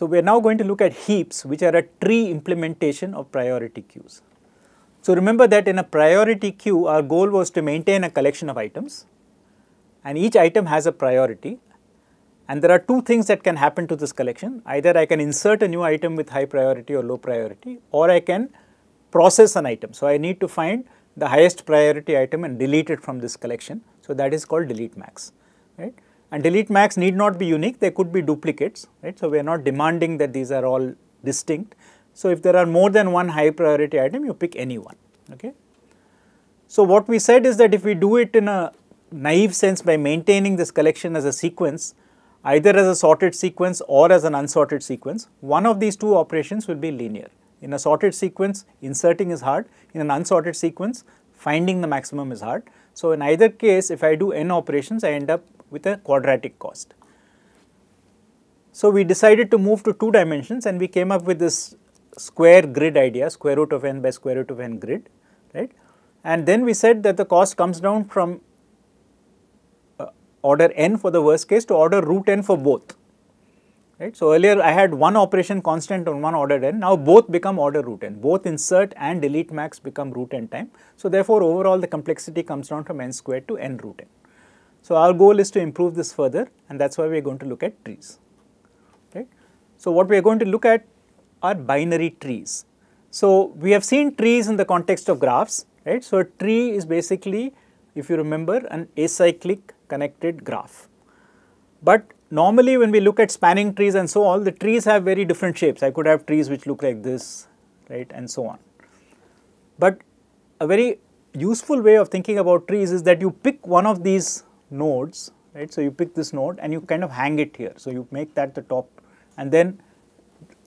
So, we are now going to look at heaps which are a tree implementation of priority queues. So, remember that in a priority queue our goal was to maintain a collection of items and each item has a priority and there are two things that can happen to this collection either I can insert a new item with high priority or low priority or I can process an item. So, I need to find the highest priority item and delete it from this collection. So, that is called delete max right and delete max need not be unique, they could be duplicates, right. So, we are not demanding that these are all distinct. So, if there are more than one high priority item, you pick any one, okay. So, what we said is that if we do it in a naive sense by maintaining this collection as a sequence, either as a sorted sequence or as an unsorted sequence, one of these two operations will be linear. In a sorted sequence, inserting is hard. In an unsorted sequence, finding the maximum is hard. So, in either case, if I do n operations, I end up with a quadratic cost. So, we decided to move to two dimensions and we came up with this square grid idea square root of n by square root of n grid right and then we said that the cost comes down from uh, order n for the worst case to order root n for both right. So, earlier I had one operation constant on one order n now both become order root n both insert and delete max become root n time. So, therefore, overall the complexity comes down from n squared to n root n. So, our goal is to improve this further and that is why we are going to look at trees. Right? So, what we are going to look at are binary trees. So, we have seen trees in the context of graphs. right? So, a tree is basically if you remember an acyclic connected graph. But normally when we look at spanning trees and so on, the trees have very different shapes. I could have trees which look like this right and so on. But a very useful way of thinking about trees is that you pick one of these nodes, right? So you pick this node and you kind of hang it here. So you make that the top and then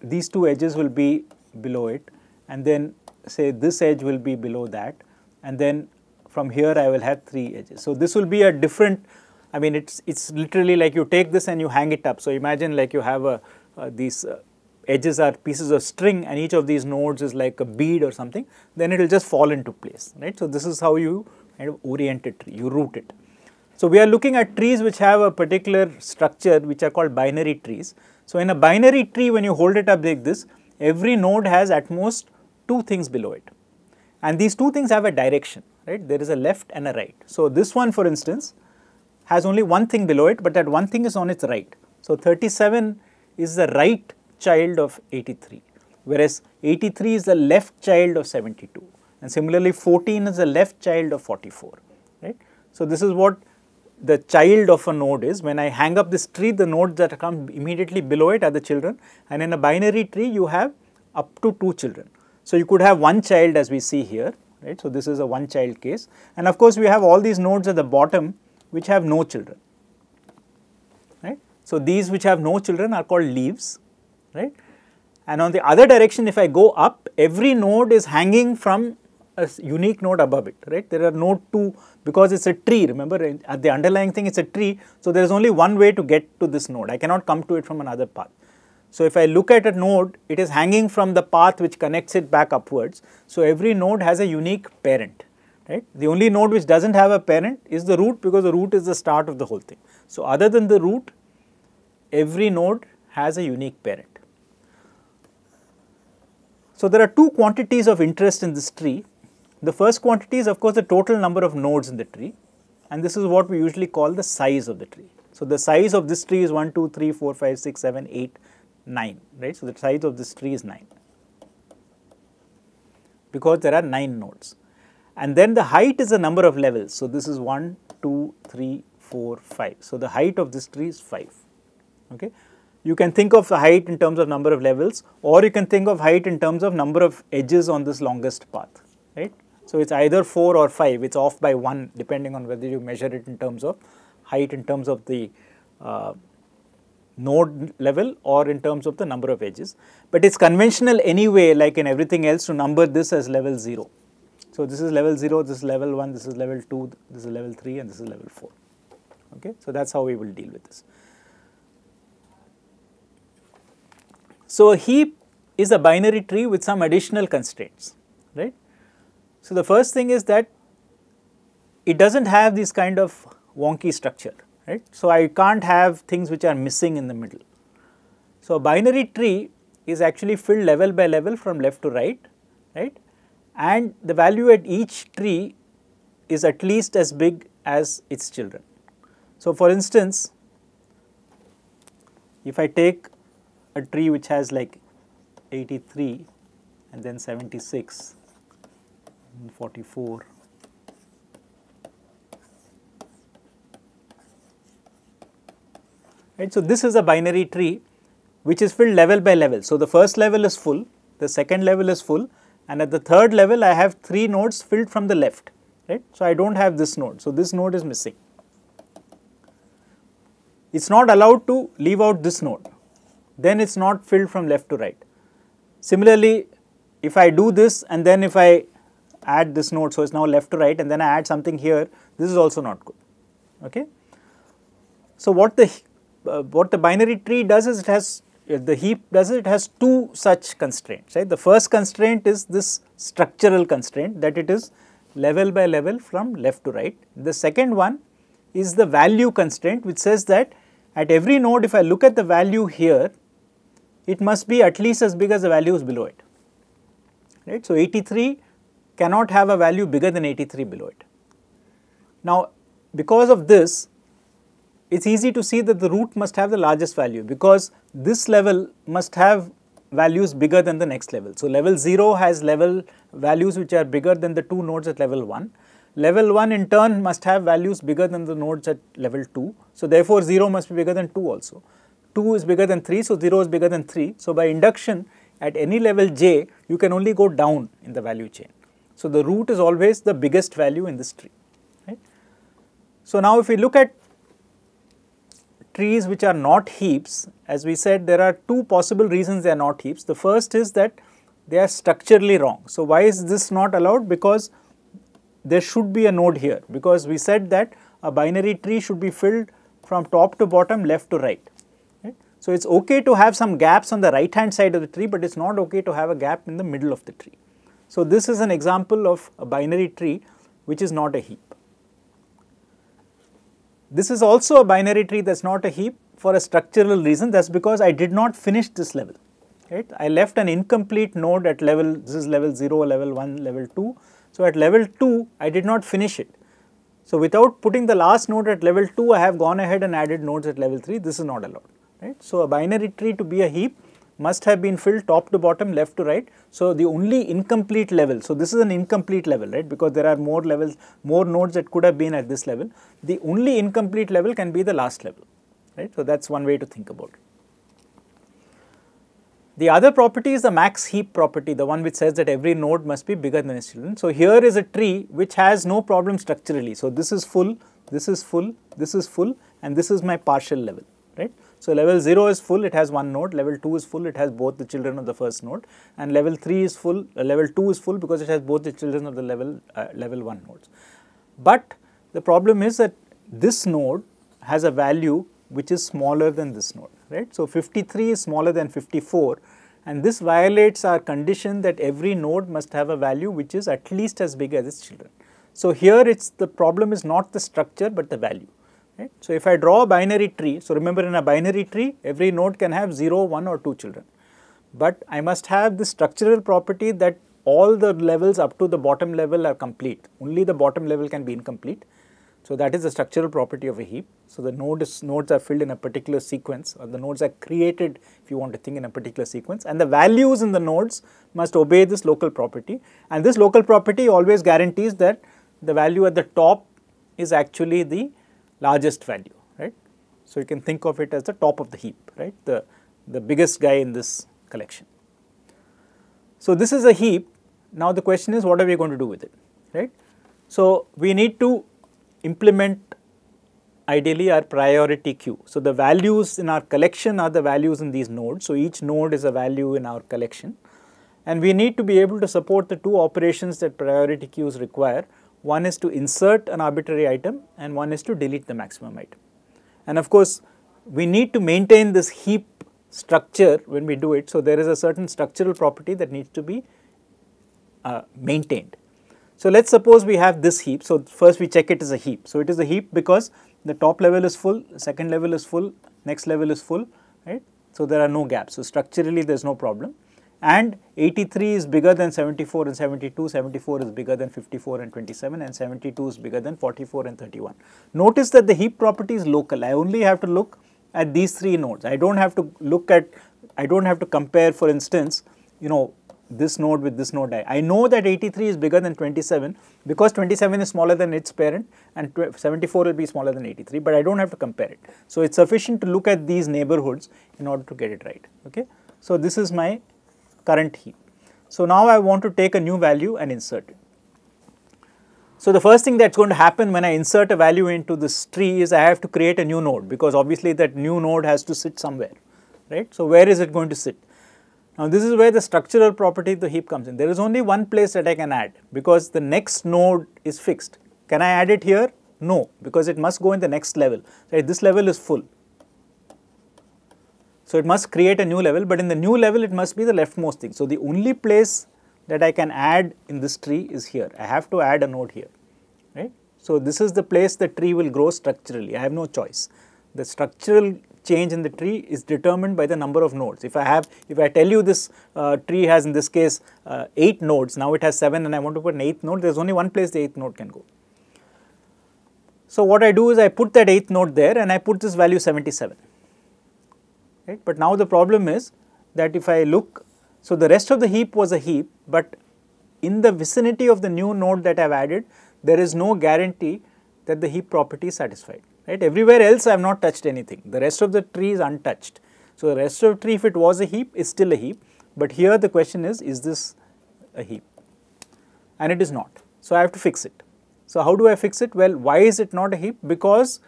these two edges will be below it and then say this edge will be below that and then from here I will have three edges. So this will be a different, I mean it's it's literally like you take this and you hang it up. So imagine like you have a, uh, these uh, edges are pieces of string and each of these nodes is like a bead or something, then it will just fall into place, right. So this is how you kind of orient it, you root it. So, we are looking at trees which have a particular structure which are called binary trees. So, in a binary tree when you hold it up like this, every node has at most two things below it and these two things have a direction, right. There is a left and a right. So, this one for instance has only one thing below it, but that one thing is on its right. So, 37 is the right child of 83, whereas 83 is the left child of 72 and similarly 14 is the left child of 44, right. So, this is what the child of a node is. When I hang up this tree, the nodes that come immediately below it are the children and in a binary tree you have up to 2 children. So, you could have one child as we see here, right. So, this is a one child case and of course, we have all these nodes at the bottom which have no children, right. So, these which have no children are called leaves, right. And on the other direction, if I go up, every node is hanging from a unique node above it, right? There are node 2 because it's a tree, remember at the underlying thing it's a tree. So, there is only one way to get to this node, I cannot come to it from another path. So, if I look at a node, it is hanging from the path which connects it back upwards. So, every node has a unique parent, right. The only node which does not have a parent is the root because the root is the start of the whole thing. So, other than the root, every node has a unique parent. So, there are two quantities of interest in this tree the first quantity is of course the total number of nodes in the tree and this is what we usually call the size of the tree. So, the size of this tree is 1, 2, 3, 4, 5, 6, 7, 8, 9, right. So, the size of this tree is 9 because there are 9 nodes. And then the height is the number of levels. So, this is 1, 2, 3, 4, 5. So, the height of this tree is 5. Okay. You can think of the height in terms of number of levels or you can think of height in terms of number of edges on this longest path, right. So, it is either 4 or 5, it is off by 1 depending on whether you measure it in terms of height in terms of the uh, node level or in terms of the number of edges. But it is conventional anyway like in everything else to number this as level 0. So, this is level 0, this is level 1, this is level 2, this is level 3 and this is level 4. Okay? So, that is how we will deal with this. So, a heap is a binary tree with some additional constraints. So, the first thing is that it does not have this kind of wonky structure, right. So, I can't have things which are missing in the middle. So, a binary tree is actually filled level by level from left to right, right and the value at each tree is at least as big as its children. So, for instance, if I take a tree which has like 83 and then 76 44 right. So, this is a binary tree which is filled level by level. So, the first level is full, the second level is full and at the third level I have 3 nodes filled from the left right. So, I do not have this node. So, this node is missing. It is not allowed to leave out this node, then it is not filled from left to right. Similarly, if I do this and then if I add this node, so it's now left to right and then I add something here, this is also not good, okay. So what the, uh, what the binary tree does is it has, uh, the heap does it, it has two such constraints, right. The first constraint is this structural constraint that it is level by level from left to right. The second one is the value constraint which says that at every node if I look at the value here, it must be at least as big as the values below it, right. So, 83 cannot have a value bigger than 83 below it. Now, because of this, it is easy to see that the root must have the largest value because this level must have values bigger than the next level. So, level 0 has level values which are bigger than the two nodes at level 1. Level 1 in turn must have values bigger than the nodes at level 2. So, therefore, 0 must be bigger than 2 also. 2 is bigger than 3, so 0 is bigger than 3. So, by induction at any level j, you can only go down in the value chain. So, the root is always the biggest value in this tree. Right? So, now if we look at trees which are not heaps, as we said there are two possible reasons they are not heaps. The first is that they are structurally wrong. So, why is this not allowed? Because there should be a node here because we said that a binary tree should be filled from top to bottom, left to right. Right? So, it is okay to have some gaps on the right hand side of the tree, but it is not okay to have a gap in the middle of the tree. So, this is an example of a binary tree which is not a heap. This is also a binary tree that is not a heap for a structural reason that is because I did not finish this level. Right? I left an incomplete node at level, this is level 0, level 1, level 2. So, at level 2 I did not finish it. So, without putting the last node at level 2 I have gone ahead and added nodes at level 3, this is not allowed. Right? So, a binary tree to be a heap must have been filled top to bottom, left to right. So, the only incomplete level, so this is an incomplete level, right, because there are more levels, more nodes that could have been at this level. The only incomplete level can be the last level, right. So, that is one way to think about it. The other property is the max heap property, the one which says that every node must be bigger than its children. So, here is a tree which has no problem structurally. So, this is full, this is full, this is full and this is my partial level. So, level 0 is full, it has one node, level 2 is full, it has both the children of the first node and level 3 is full, uh, level 2 is full because it has both the children of the level, uh, level 1 nodes. But the problem is that this node has a value which is smaller than this node, right. So, 53 is smaller than 54 and this violates our condition that every node must have a value which is at least as big as its children. So, here it is the problem is not the structure but the value. Right. So, if I draw a binary tree, so remember in a binary tree every node can have 0, 1 or 2 children, but I must have the structural property that all the levels up to the bottom level are complete, only the bottom level can be incomplete. So, that is the structural property of a heap. So, the nodes, nodes are filled in a particular sequence or the nodes are created if you want to think in a particular sequence and the values in the nodes must obey this local property and this local property always guarantees that the value at the top is actually the largest value, right. So, you can think of it as the top of the heap, right, the, the biggest guy in this collection. So, this is a heap. Now, the question is what are we going to do with it, right. So, we need to implement ideally our priority queue. So, the values in our collection are the values in these nodes. So, each node is a value in our collection and we need to be able to support the two operations that priority queues require one is to insert an arbitrary item and one is to delete the maximum item. And of course, we need to maintain this heap structure when we do it. So, there is a certain structural property that needs to be uh, maintained. So, let us suppose we have this heap. So, first we check it as a heap. So, it is a heap because the top level is full, second level is full, next level is full, right. So, there are no gaps. So, structurally there is no problem and 83 is bigger than 74 and 72, 74 is bigger than 54 and 27 and 72 is bigger than 44 and 31. Notice that the heap property is local. I only have to look at these three nodes. I do not have to look at, I do not have to compare for instance, you know, this node with this node I. I know that 83 is bigger than 27 because 27 is smaller than its parent and 74 will be smaller than 83, but I do not have to compare it. So, it is sufficient to look at these neighborhoods in order to get it right. Okay? So, this is my current heap. So, now I want to take a new value and insert it. So, the first thing that is going to happen when I insert a value into this tree is I have to create a new node because obviously that new node has to sit somewhere, right. So, where is it going to sit? Now, this is where the structural property of the heap comes in. There is only one place that I can add because the next node is fixed. Can I add it here? No, because it must go in the next level, right. This level is full. So, it must create a new level, but in the new level it must be the leftmost thing. So, the only place that I can add in this tree is here. I have to add a node here, right. So, this is the place the tree will grow structurally. I have no choice. The structural change in the tree is determined by the number of nodes. If I have, if I tell you this uh, tree has in this case uh, 8 nodes, now it has 7 and I want to put an 8th node, there is only one place the 8th node can go. So, what I do is I put that 8th node there and I put this value 77 right. But now the problem is that if I look, so the rest of the heap was a heap, but in the vicinity of the new node that I have added, there is no guarantee that the heap property is satisfied, right. Everywhere else I have not touched anything, the rest of the tree is untouched. So, the rest of the tree if it was a heap is still a heap, but here the question is, is this a heap and it is not. So, I have to fix it. So, how do I fix it? Well, why is it not a heap? Because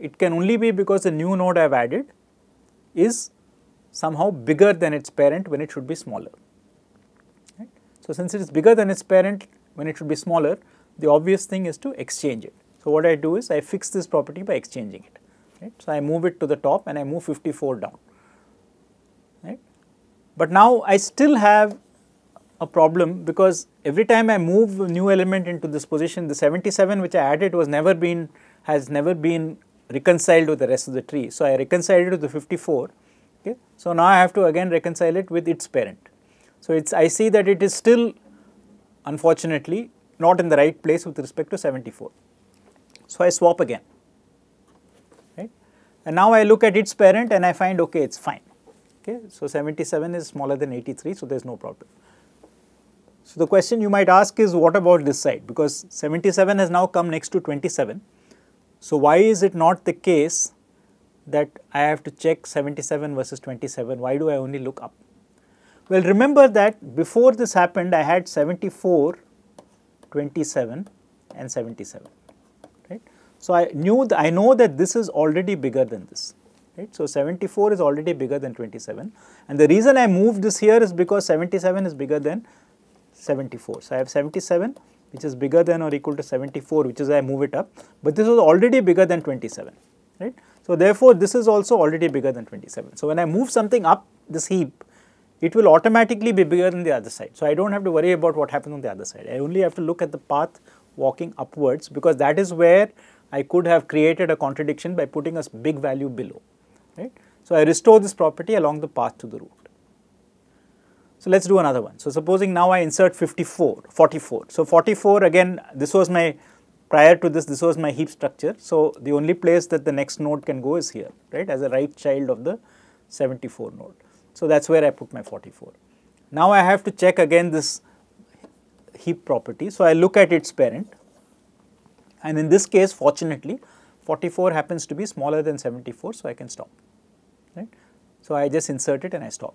it can only be because the new node I have added is somehow bigger than its parent when it should be smaller. Right? So, since it is bigger than its parent when it should be smaller, the obvious thing is to exchange it. So, what I do is I fix this property by exchanging it. Right? So, I move it to the top and I move 54 down. Right? But now I still have a problem because every time I move a new element into this position, the 77 which I added was never been has never been reconciled with the rest of the tree. So, I reconciled it with the 54. Okay. So, now I have to again reconcile it with its parent. So, it's I see that it is still unfortunately not in the right place with respect to 74. So, I swap again. Right. And now I look at its parent and I find okay it's fine. Okay. So, 77 is smaller than 83. So, there is no problem. So, the question you might ask is what about this side because 77 has now come next to 27. So, why is it not the case that I have to check 77 versus 27, why do I only look up? Well, remember that before this happened, I had 74, 27 and 77, right. So, I knew, I know that this is already bigger than this, right. So, 74 is already bigger than 27 and the reason I moved this here is because 77 is bigger than 74. So, I have 77 which is bigger than or equal to 74 which is I move it up but this was already bigger than 27 right. So therefore this is also already bigger than 27. So when I move something up this heap it will automatically be bigger than the other side. So I do not have to worry about what happens on the other side. I only have to look at the path walking upwards because that is where I could have created a contradiction by putting a big value below right. So I restore this property along the path to the root. So, let us do another one. So, supposing now I insert 54, 44. So, 44 again this was my prior to this this was my heap structure. So, the only place that the next node can go is here right as a right child of the 74 node. So, that is where I put my 44. Now, I have to check again this heap property. So, I look at its parent and in this case fortunately 44 happens to be smaller than 74. So, I can stop right. So, I just insert it and I stop.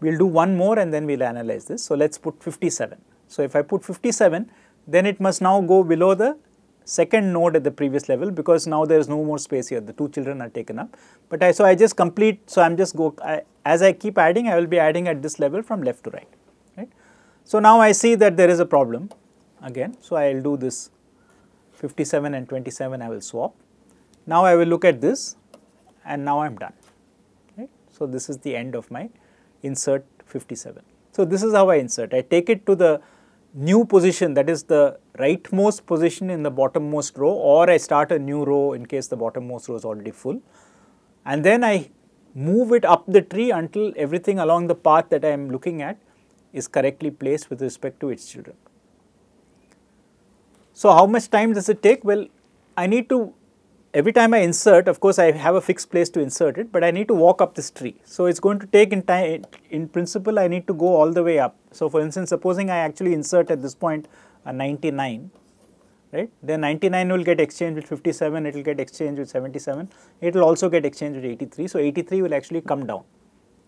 We will do one more and then we will analyze this. So, let us put 57. So, if I put 57, then it must now go below the second node at the previous level because now there is no more space here, the two children are taken up. But I, so I just complete, so I am just go, I, as I keep adding, I will be adding at this level from left to right, right. So now I see that there is a problem again, so I will do this 57 and 27 I will swap. Now I will look at this and now I am done, right. So this is the end of my insert 57. So, this is how I insert. I take it to the new position that is the rightmost position in the bottommost row or I start a new row in case the bottommost row is already full and then I move it up the tree until everything along the path that I am looking at is correctly placed with respect to its children. So, how much time does it take? Well, I need to every time I insert, of course, I have a fixed place to insert it, but I need to walk up this tree. So it's going to take in time, in principle, I need to go all the way up. So for instance, supposing I actually insert at this point a 99, right, then 99 will get exchanged with 57, it will get exchanged with 77, it will also get exchanged with 83. So 83 will actually come down,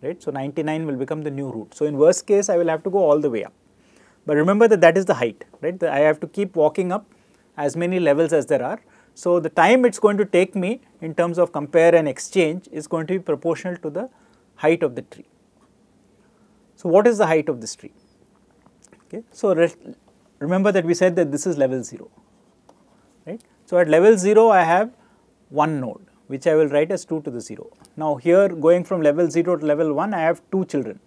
right. So 99 will become the new root. So in worst case, I will have to go all the way up. But remember that that is the height, right, I have to keep walking up as many levels as there are so, the time it is going to take me in terms of compare and exchange is going to be proportional to the height of the tree. So, what is the height of this tree? Okay. So, remember that we said that this is level 0, right. So, at level 0 I have one node which I will write as 2 to the 0. Now, here going from level 0 to level 1 I have 2 children,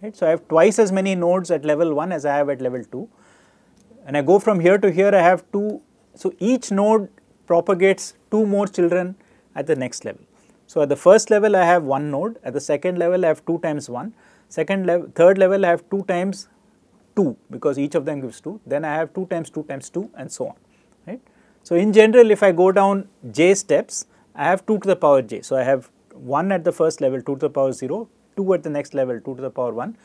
right. So, I have twice as many nodes at level 1 as I have at level 2 and I go from here to here I have 2 so, each node propagates two more children at the next level. So, at the first level I have one node, at the second level I have 2 times 1, second level, third level I have 2 times 2 because each of them gives 2, then I have 2 times 2 times 2 and so on, right. So, in general if I go down j steps, I have 2 to the power j. So, I have 1 at the first level 2 to the power 0, 2 at the next level 2 to the power 1,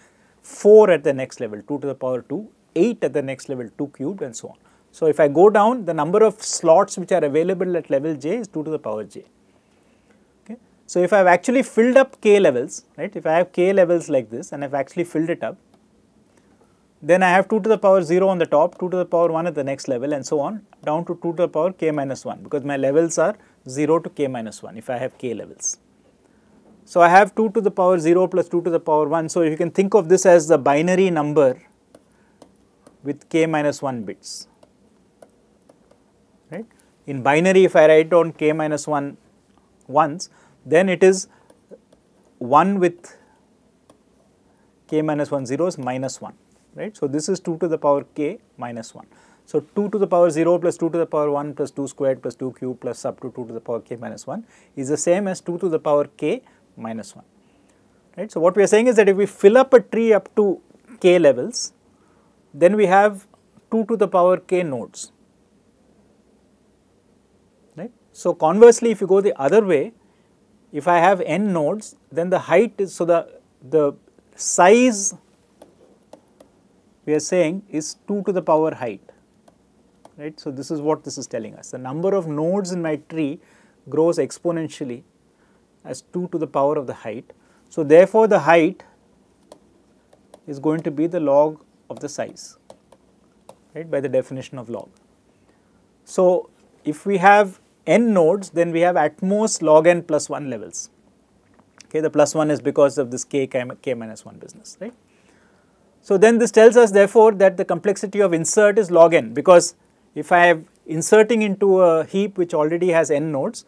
4 at the next level 2 to the power 2, 8 at the next level 2 cubed and so on. So, if I go down the number of slots which are available at level j is 2 to the power j. Okay. So, if I have actually filled up k levels, right, if I have k levels like this and I have actually filled it up, then I have 2 to the power 0 on the top, 2 to the power 1 at the next level and so on down to 2 to the power k minus 1 because my levels are 0 to k minus 1 if I have k levels. So, I have 2 to the power 0 plus 2 to the power 1. So, you can think of this as the binary number with k minus 1 bits. In binary, if I write down k minus 1 once, then it is 1 with k minus 1 zeros minus 1, right. So, this is 2 to the power k minus 1. So, 2 to the power 0 plus 2 to the power 1 plus 2 squared plus 2 cube plus up to 2 to the power k minus 1 is the same as 2 to the power k minus 1. Right. So, what we are saying is that if we fill up a tree up to k levels, then we have 2 to the power k nodes. So, conversely if you go the other way, if I have n nodes then the height is so the, the size we are saying is 2 to the power height right. So, this is what this is telling us the number of nodes in my tree grows exponentially as 2 to the power of the height. So, therefore, the height is going to be the log of the size right by the definition of log. So, if we have n nodes, then we have at most log n plus 1 levels. Okay, the plus 1 is because of this k, k, k minus 1 business, right. So, then this tells us therefore that the complexity of insert is log n because if I have inserting into a heap which already has n nodes,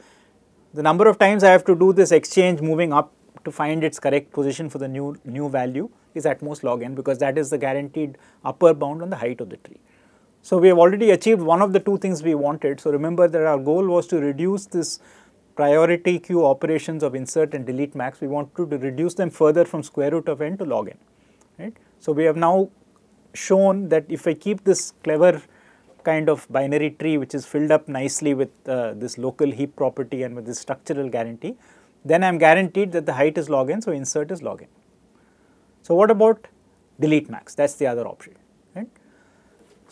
the number of times I have to do this exchange moving up to find its correct position for the new, new value is at most log n because that is the guaranteed upper bound on the height of the tree. So, we have already achieved one of the two things we wanted. So, remember that our goal was to reduce this priority queue operations of insert and delete max. We want to, to reduce them further from square root of n to log n, right. So, we have now shown that if I keep this clever kind of binary tree which is filled up nicely with uh, this local heap property and with this structural guarantee, then I am guaranteed that the height is log n, so insert is log n. So, what about delete max? That is the other option.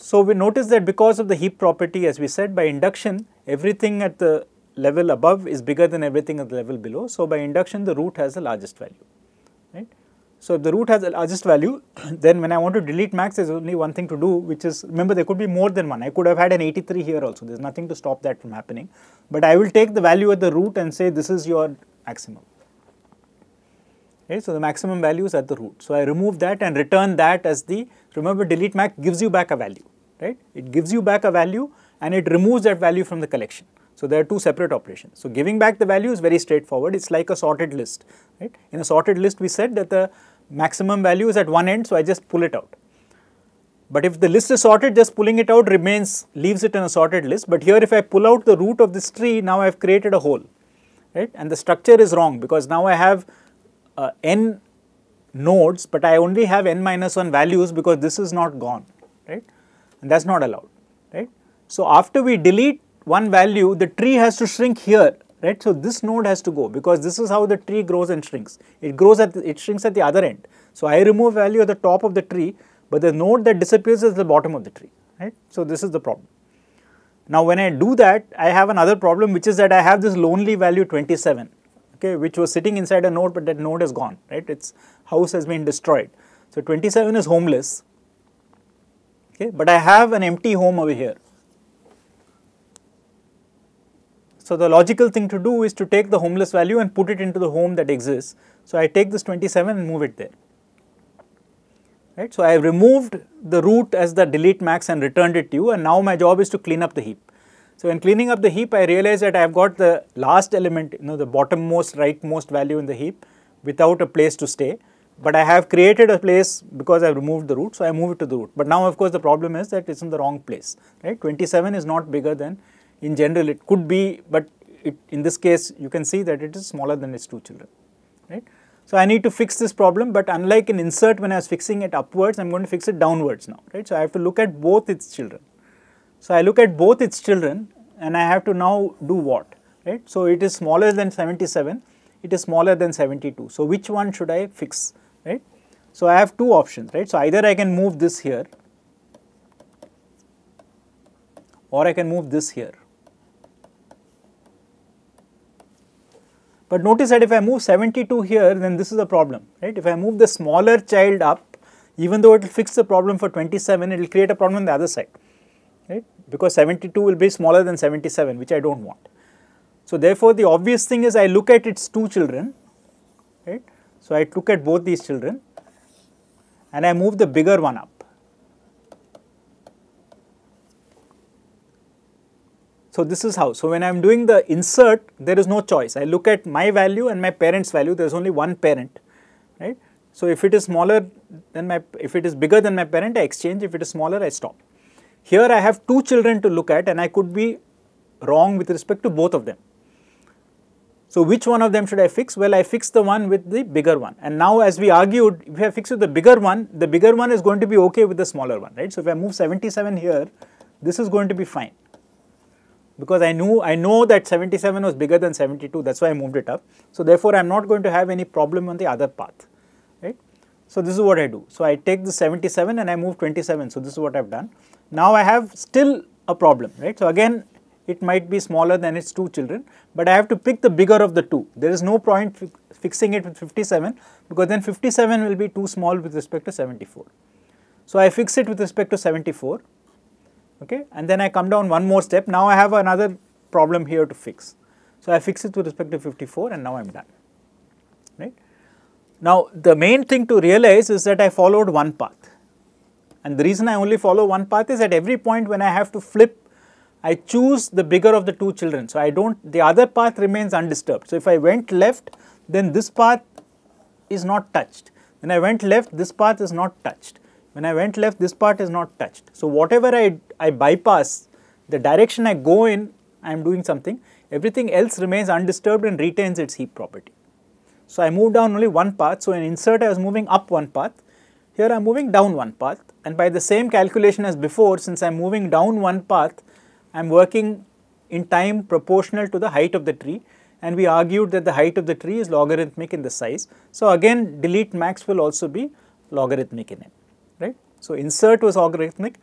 So, we notice that because of the heap property as we said by induction everything at the level above is bigger than everything at the level below. So, by induction the root has the largest value, right. So, if the root has the largest value then when I want to delete max there is only one thing to do which is remember there could be more than one I could have had an 83 here also there is nothing to stop that from happening. But I will take the value at the root and say this is your maximum. So, the maximum value is at the root. So, I remove that and return that as the, remember delete max gives you back a value, right? It gives you back a value and it removes that value from the collection. So, there are two separate operations. So, giving back the value is very straightforward. It's like a sorted list, right? In a sorted list, we said that the maximum value is at one end, so I just pull it out. But if the list is sorted, just pulling it out remains, leaves it in a sorted list. But here if I pull out the root of this tree, now I have created a hole, right? And the structure is wrong because now I have uh, n nodes, but I only have n minus 1 values because this is not gone, right? And that's not allowed, right? So, after we delete one value, the tree has to shrink here, right? So, this node has to go because this is how the tree grows and shrinks. It grows at, the, it shrinks at the other end. So, I remove value at the top of the tree, but the node that disappears is the bottom of the tree, right? So, this is the problem. Now, when I do that, I have another problem which is that I have this lonely value 27, okay, which was sitting inside a node, but that node is gone, right? Its house has been destroyed. So 27 is homeless, okay, but I have an empty home over here. So the logical thing to do is to take the homeless value and put it into the home that exists. So I take this 27 and move it there. Right? So I have removed the root as the delete max and returned it to you and now my job is to clean up the heap. So, in cleaning up the heap, I realize that I have got the last element, you know, the bottommost, rightmost value in the heap without a place to stay. But I have created a place because I have removed the root, so I move it to the root. But now, of course, the problem is that it is in the wrong place, right? 27 is not bigger than, in general, it could be, but it, in this case, you can see that it is smaller than its two children, right? So, I need to fix this problem, but unlike an insert when I was fixing it upwards, I am going to fix it downwards now, right? So, I have to look at both its children. So, I look at both its children and I have to now do what, right. So, it is smaller than 77, it is smaller than 72. So, which one should I fix, right. So, I have two options, right. So, either I can move this here or I can move this here. But notice that if I move 72 here, then this is a problem, right. If I move the smaller child up, even though it will fix the problem for 27, it will create a problem on the other side right because 72 will be smaller than 77 which I do not want. So, therefore, the obvious thing is I look at its two children right. So, I look at both these children and I move the bigger one up. So, this is how. So, when I am doing the insert there is no choice I look at my value and my parent's value there is only one parent right. So, if it is smaller than my if it is bigger than my parent I exchange if it is smaller I stop. Here I have two children to look at and I could be wrong with respect to both of them. So which one of them should I fix? Well, I fix the one with the bigger one. And now as we argued, if I fix with the bigger one, the bigger one is going to be okay with the smaller one, right? So if I move 77 here, this is going to be fine. Because I knew, I know that 77 was bigger than 72, that's why I moved it up. So therefore, I am not going to have any problem on the other path, right? So this is what I do. So I take the 77 and I move 27. So this is what I have done. Now I have still a problem, right. So, again it might be smaller than its two children, but I have to pick the bigger of the two. There is no point fi fixing it with 57 because then 57 will be too small with respect to 74. So, I fix it with respect to 74 okay, and then I come down one more step. Now, I have another problem here to fix. So, I fix it with respect to 54 and now I am done. Right? Now, the main thing to realize is that I followed one path and the reason I only follow one path is at every point when I have to flip, I choose the bigger of the two children. So I don't, the other path remains undisturbed. So if I went left, then this path is not touched. When I went left, this path is not touched. When I went left, this part is not touched. So whatever I, I bypass, the direction I go in, I am doing something. Everything else remains undisturbed and retains its heap property. So I move down only one path. So in insert, I was moving up one path. Here I am moving down one path and by the same calculation as before, since I am moving down one path, I am working in time proportional to the height of the tree and we argued that the height of the tree is logarithmic in the size. So, again delete max will also be logarithmic in it, right. So, insert was logarithmic,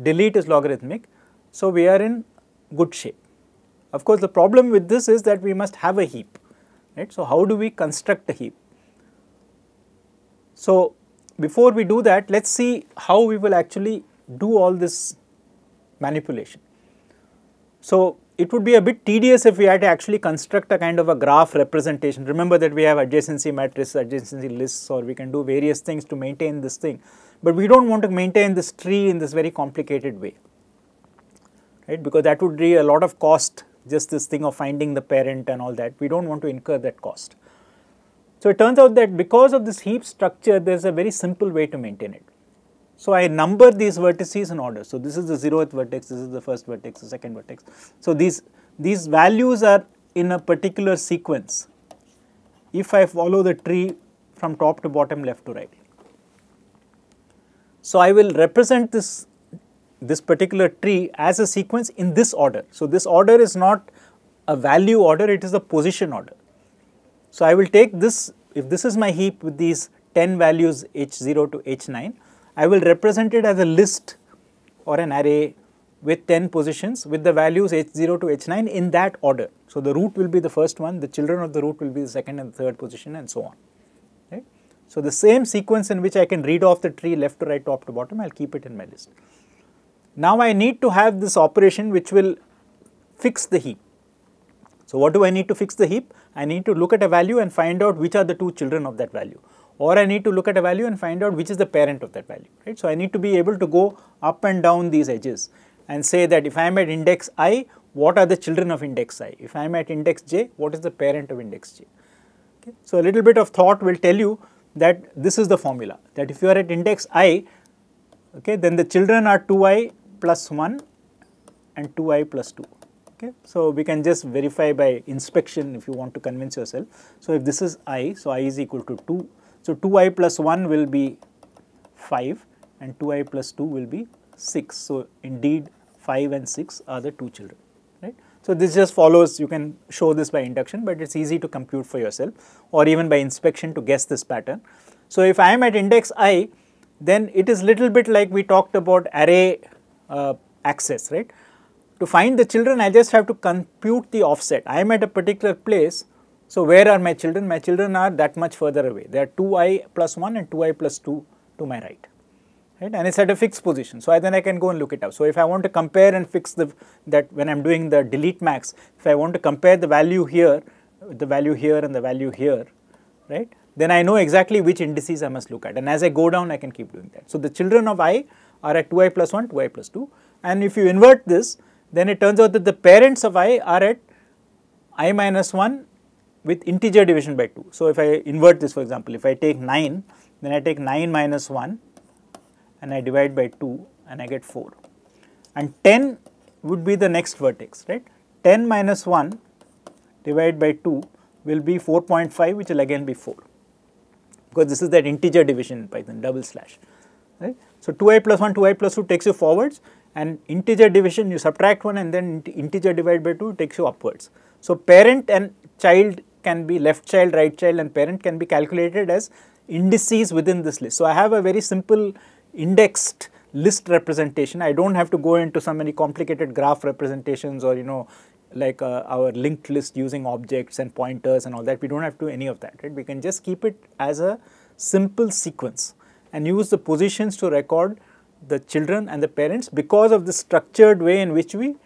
delete is logarithmic. So, we are in good shape. Of course, the problem with this is that we must have a heap, right. So, how do we construct a heap? So, before we do that, let us see how we will actually do all this manipulation. So, it would be a bit tedious if we had to actually construct a kind of a graph representation. Remember that we have adjacency matrices, adjacency lists or we can do various things to maintain this thing. But we do not want to maintain this tree in this very complicated way, right, because that would be a lot of cost just this thing of finding the parent and all that. We do not want to incur that cost. So, it turns out that because of this heap structure, there is a very simple way to maintain it. So, I number these vertices in order. So, this is the 0th vertex, this is the first vertex, the second vertex. So, these, these values are in a particular sequence if I follow the tree from top to bottom, left to right. So, I will represent this, this particular tree as a sequence in this order. So, this order is not a value order, it is a position order. So, I will take this if this is my heap with these 10 values h0 to h9, I will represent it as a list or an array with 10 positions with the values h0 to h9 in that order. So, the root will be the first one, the children of the root will be the second and the third position and so on. Right? So, the same sequence in which I can read off the tree left to right, top to bottom, I will keep it in my list. Now, I need to have this operation which will fix the heap. So, what do I need to fix the heap? I need to look at a value and find out which are the two children of that value or I need to look at a value and find out which is the parent of that value, right. So, I need to be able to go up and down these edges and say that if I am at index i, what are the children of index i? If I am at index j, what is the parent of index j? Okay. So, a little bit of thought will tell you that this is the formula that if you are at index i, okay, then the children are 2i plus 1 and 2i plus 2. Okay. So, we can just verify by inspection if you want to convince yourself. So, if this is i, so i is equal to 2. So, 2i plus 1 will be 5 and 2i plus 2 will be 6. So, indeed 5 and 6 are the two children. right? So, this just follows you can show this by induction, but it is easy to compute for yourself or even by inspection to guess this pattern. So, if I am at index i, then it is little bit like we talked about array uh, access, right. To find the children, I just have to compute the offset. I am at a particular place. So, where are my children? My children are that much further away. They are 2i plus 1 and 2i plus 2 to my right. Right? And it's at a fixed position. So, I, then I can go and look it up. So, if I want to compare and fix the that when I am doing the delete max, if I want to compare the value here, the value here and the value here, right, then I know exactly which indices I must look at. And as I go down, I can keep doing that. So, the children of i are at 2i plus 1, 2i plus 2. And if you invert this, then it turns out that the parents of i are at i minus 1 with integer division by 2. So, if I invert this for example, if I take 9, then I take 9 minus 1 and I divide by 2 and I get 4 and 10 would be the next vertex, right. 10 minus 1 divided by 2 will be 4.5 which will again be 4 because this is that integer division in Python double slash, right. So, 2i plus 1, 2i plus 2 takes you forwards and integer division you subtract 1 and then integer divide by 2 takes you upwards. So, parent and child can be left child, right child and parent can be calculated as indices within this list. So, I have a very simple indexed list representation. I do not have to go into so many complicated graph representations or you know like uh, our linked list using objects and pointers and all that. We do not have to any of that, right. We can just keep it as a simple sequence and use the positions to record the children and the parents because of the structured way in which we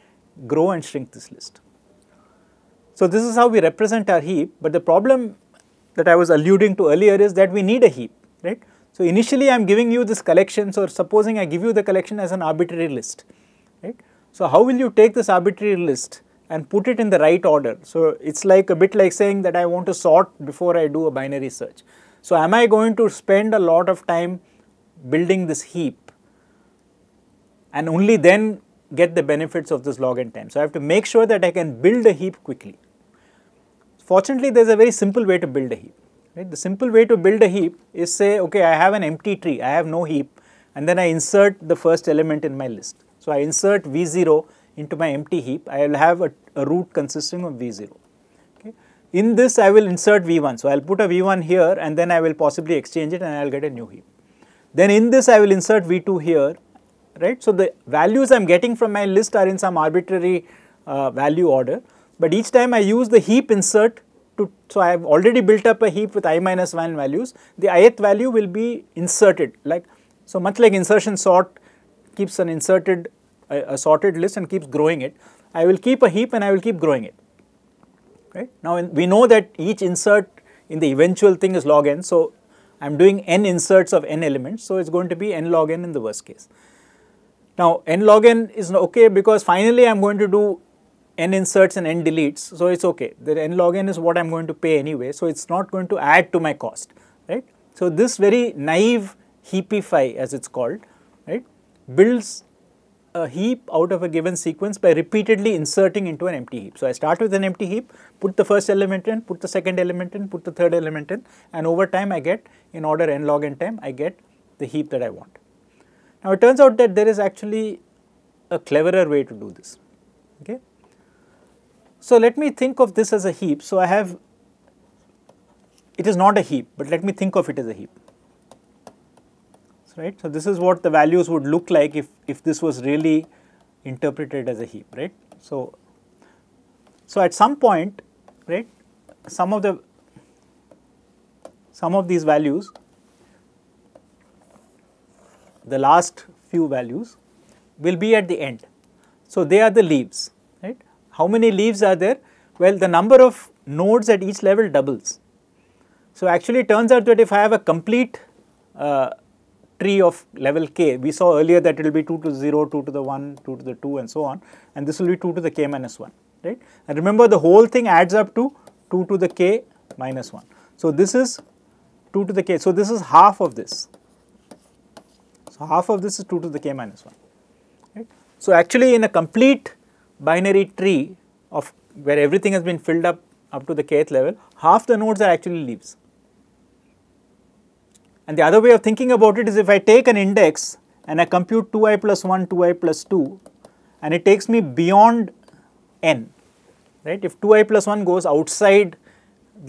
grow and shrink this list. So, this is how we represent our heap, but the problem that I was alluding to earlier is that we need a heap, right. So, initially I am giving you this collection, so supposing I give you the collection as an arbitrary list, right. So, how will you take this arbitrary list and put it in the right order? So, it is like a bit like saying that I want to sort before I do a binary search. So, am I going to spend a lot of time building this heap and only then get the benefits of this log n time. So, I have to make sure that I can build a heap quickly. Fortunately, there is a very simple way to build a heap. Right? The simple way to build a heap is say, okay, I have an empty tree, I have no heap and then I insert the first element in my list. So, I insert V0 into my empty heap, I will have a, a root consisting of V0. Okay? In this, I will insert V1. So, I will put a V1 here and then I will possibly exchange it and I will get a new heap. Then in this, I will insert V2 here right. So, the values I am getting from my list are in some arbitrary uh, value order, but each time I use the heap insert to, so I have already built up a heap with i minus 1 values, the ith value will be inserted like, so much like insertion sort keeps an inserted, uh, a sorted list and keeps growing it, I will keep a heap and I will keep growing it, right. Now, we know that each insert in the eventual thing is log n, so I am doing n inserts of n elements, so it is going to be n log n in the worst case. Now, n log n is okay because finally I am going to do n inserts and n deletes. So, it is okay. The n log n is what I am going to pay anyway. So, it is not going to add to my cost, right. So, this very naive heapify as it is called, right, builds a heap out of a given sequence by repeatedly inserting into an empty heap. So, I start with an empty heap, put the first element in, put the second element in, put the third element in and over time I get in order n log n time I get the heap that I want. Now, it turns out that there is actually a cleverer way to do this. Okay? So, let me think of this as a heap. So, I have it is not a heap, but let me think of it as a heap. So, right. So, this is what the values would look like if, if this was really interpreted as a heap, right. So, so at some point, right, some of the some of these values the last few values will be at the end. So, they are the leaves, right. How many leaves are there? Well, the number of nodes at each level doubles. So, actually it turns out that if I have a complete uh, tree of level k, we saw earlier that it will be 2 to 0, 2 to the 1, 2 to the 2 and so on and this will be 2 to the k minus 1, right. And remember the whole thing adds up to 2 to the k minus 1. So, this is 2 to the k. So, this is half of this, so, half of this is 2 to the k minus 1. Right? So, actually in a complete binary tree of where everything has been filled up up to the kth level, half the nodes are actually leaves. And the other way of thinking about it is if I take an index and I compute 2i plus 1, 2i plus 2 and it takes me beyond n, right. If 2i plus 1 goes outside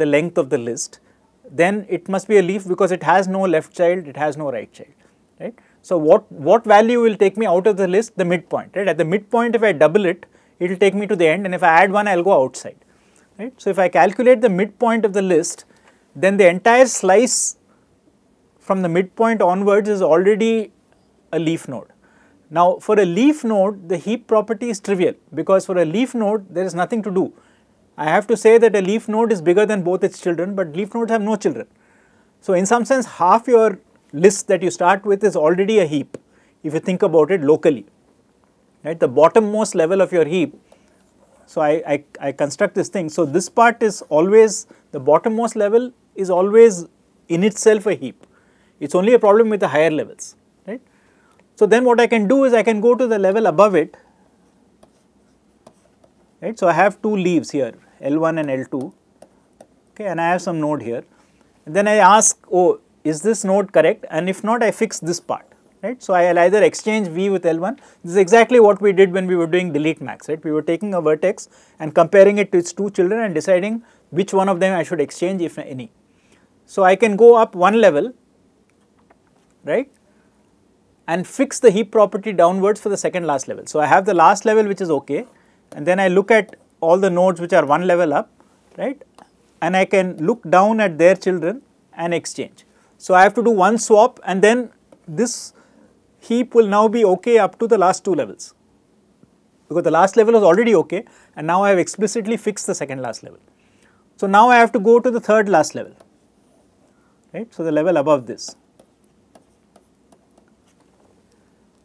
the length of the list, then it must be a leaf because it has no left child, it has no right child, right. So, what, what value will take me out of the list? The midpoint, right? At the midpoint, if I double it, it will take me to the end and if I add one, I will go outside, right? So, if I calculate the midpoint of the list, then the entire slice from the midpoint onwards is already a leaf node. Now, for a leaf node, the heap property is trivial because for a leaf node, there is nothing to do. I have to say that a leaf node is bigger than both its children, but leaf nodes have no children. So, in some sense, half your list that you start with is already a heap if you think about it locally, right. The bottommost level of your heap, so I, I, I construct this thing. So, this part is always the bottommost level is always in itself a heap, it is only a problem with the higher levels, right. So, then what I can do is I can go to the level above it, right. So, I have two leaves here L1 and L2 okay, and I have some node here. And then I ask, oh, is this node correct and if not I fix this part right. So, I will either exchange V with L1 this is exactly what we did when we were doing delete max right we were taking a vertex and comparing it to its two children and deciding which one of them I should exchange if any. So, I can go up one level right and fix the heap property downwards for the second last level. So, I have the last level which is okay and then I look at all the nodes which are one level up right and I can look down at their children and exchange. So, I have to do one swap and then this heap will now be okay up to the last two levels because the last level is already okay and now I have explicitly fixed the second last level. So, now I have to go to the third last level, right. So, the level above this.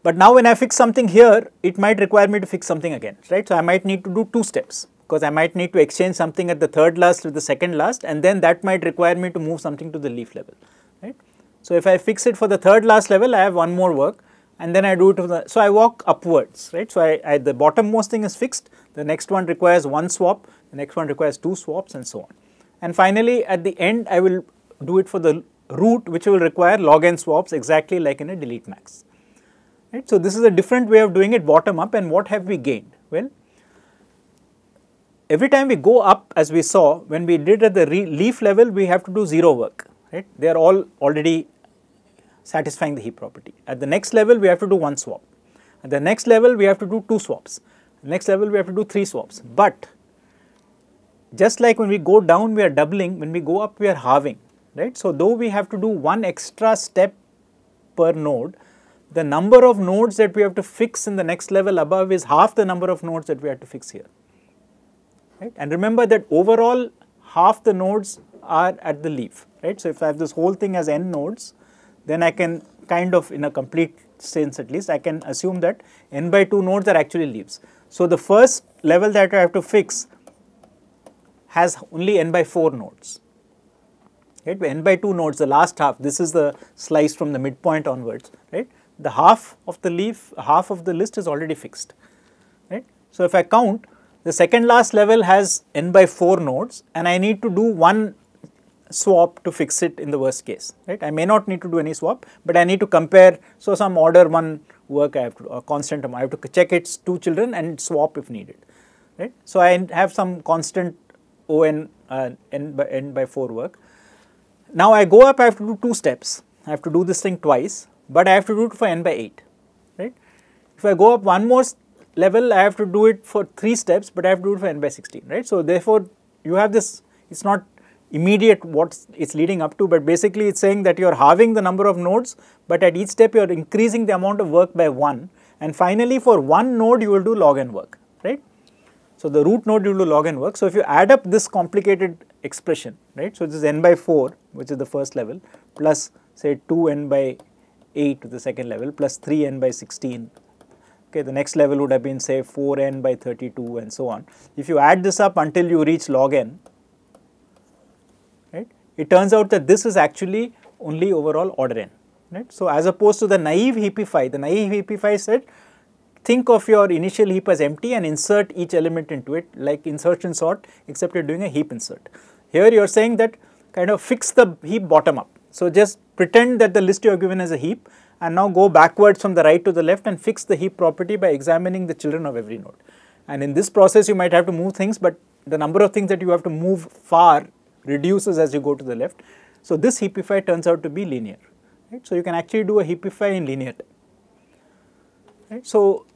But now when I fix something here, it might require me to fix something again, right. So, I might need to do two steps because I might need to exchange something at the third last with the second last and then that might require me to move something to the leaf level right. So, if I fix it for the third last level, I have one more work and then I do it the, so I walk upwards, right. So, I, I the bottommost thing is fixed, the next one requires one swap, the next one requires two swaps and so on. And finally, at the end I will do it for the root which will require log n swaps exactly like in a delete max. Right. So, this is a different way of doing it bottom up and what have we gained? Well, every time we go up as we saw when we did at the leaf level we have to do 0 work right. They are all already satisfying the heap property. At the next level, we have to do one swap. At the next level, we have to do two swaps. Next level, we have to do three swaps. But just like when we go down, we are doubling, when we go up, we are halving, right. So, though we have to do one extra step per node, the number of nodes that we have to fix in the next level above is half the number of nodes that we have to fix here. Right? And remember that overall half the nodes are at the leaf, right. So, if I have this whole thing as n nodes, then I can kind of in a complete sense at least, I can assume that n by 2 nodes are actually leaves. So, the first level that I have to fix has only n by 4 nodes, right. N by 2 nodes, the last half, this is the slice from the midpoint onwards, right. The half of the leaf, half of the list is already fixed, right. So, if I count, the second last level has n by 4 nodes and I need to do one swap to fix it in the worst case, right? I may not need to do any swap, but I need to compare. So, some order one work I have to a constant amount. I have to check its two children and swap if needed, right? So, I have some constant O n, uh, n, by, n by 4 work. Now, I go up, I have to do two steps. I have to do this thing twice, but I have to do it for n by 8, right? If I go up one more level, I have to do it for 3 steps, but I have to do it for n by 16, right? So, therefore, you have this, it is not immediate what it's leading up to, but basically it's saying that you're halving the number of nodes, but at each step you're increasing the amount of work by one. And finally, for one node, you will do log n work, right? So, the root node you will do log n work. So, if you add up this complicated expression, right? So, this is n by 4, which is the first level, plus say 2n by 8 to the second level, plus 3n by 16 okay the next level would have been say 4n by 32 and so on if you add this up until you reach log n it turns out that this is actually only overall order n. Right? So, as opposed to the naive heapify, the naive heapify said think of your initial heap as empty and insert each element into it like insertion sort except you are doing a heap insert. Here you are saying that kind of fix the heap bottom up. So, just pretend that the list you are given as a heap and now go backwards from the right to the left and fix the heap property by examining the children of every node. And in this process you might have to move things, but the number of things that you have to move far reduces as you go to the left. So, this heapify turns out to be linear. Right? So, you can actually do a heapify in linear time. Right? So,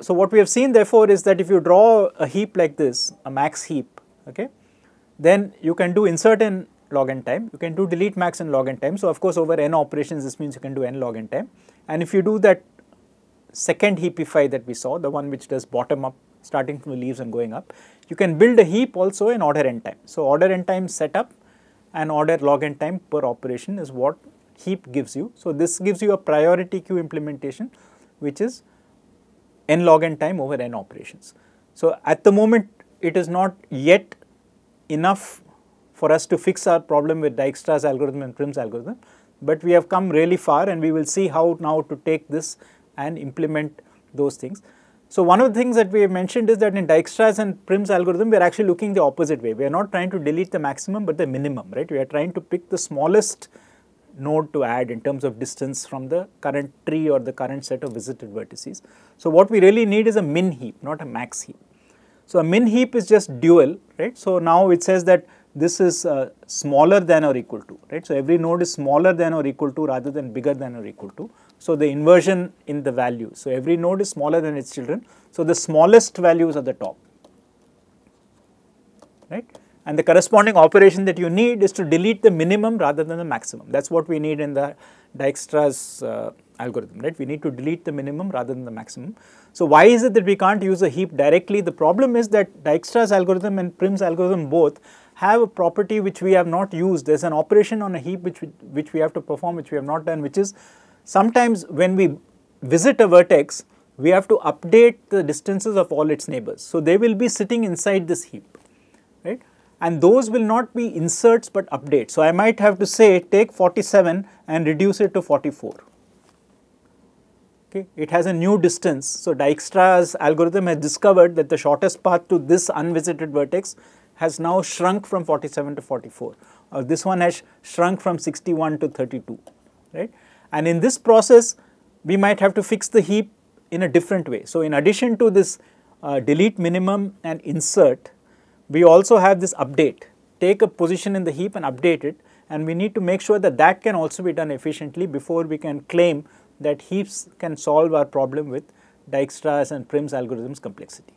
so, what we have seen therefore is that if you draw a heap like this, a max heap, okay, then you can do insert in log n time, you can do delete max in log n time. So, of course, over n operations this means you can do n log n time and if you do that second heapify that we saw, the one which does bottom up starting from the leaves and going up. You can build a heap also in order n time. So, order n time setup and order log n time per operation is what heap gives you. So, this gives you a priority queue implementation which is n log n time over n operations. So, at the moment it is not yet enough for us to fix our problem with Dijkstra's algorithm and Prim's algorithm, but we have come really far and we will see how now to take this and implement those things. So one of the things that we have mentioned is that in Dijkstra's and Prim's algorithm, we are actually looking the opposite way. We are not trying to delete the maximum, but the minimum, right? We are trying to pick the smallest node to add in terms of distance from the current tree or the current set of visited vertices. So what we really need is a min heap, not a max heap. So a min heap is just dual, right? So now it says that this is uh, smaller than or equal to, right? So every node is smaller than or equal to rather than bigger than or equal to. So, the inversion in the value. So, every node is smaller than its children. So, the smallest values are the top, right. And the corresponding operation that you need is to delete the minimum rather than the maximum. That is what we need in the Dijkstra's uh, algorithm, right. We need to delete the minimum rather than the maximum. So, why is it that we can't use a heap directly? The problem is that Dijkstra's algorithm and Prim's algorithm both have a property which we have not used. There is an operation on a heap which we, which we have to perform, which we have not done, which is Sometimes when we visit a vertex, we have to update the distances of all its neighbors. So, they will be sitting inside this heap, right? And those will not be inserts but updates. So, I might have to say take 47 and reduce it to 44. Okay. It has a new distance. So, Dijkstra's algorithm has discovered that the shortest path to this unvisited vertex has now shrunk from 47 to 44 or uh, this one has shrunk from 61 to 32, right? And in this process, we might have to fix the heap in a different way. So, in addition to this uh, delete minimum and insert, we also have this update, take a position in the heap and update it and we need to make sure that that can also be done efficiently before we can claim that heaps can solve our problem with Dijkstra's and Prim's algorithms complexity.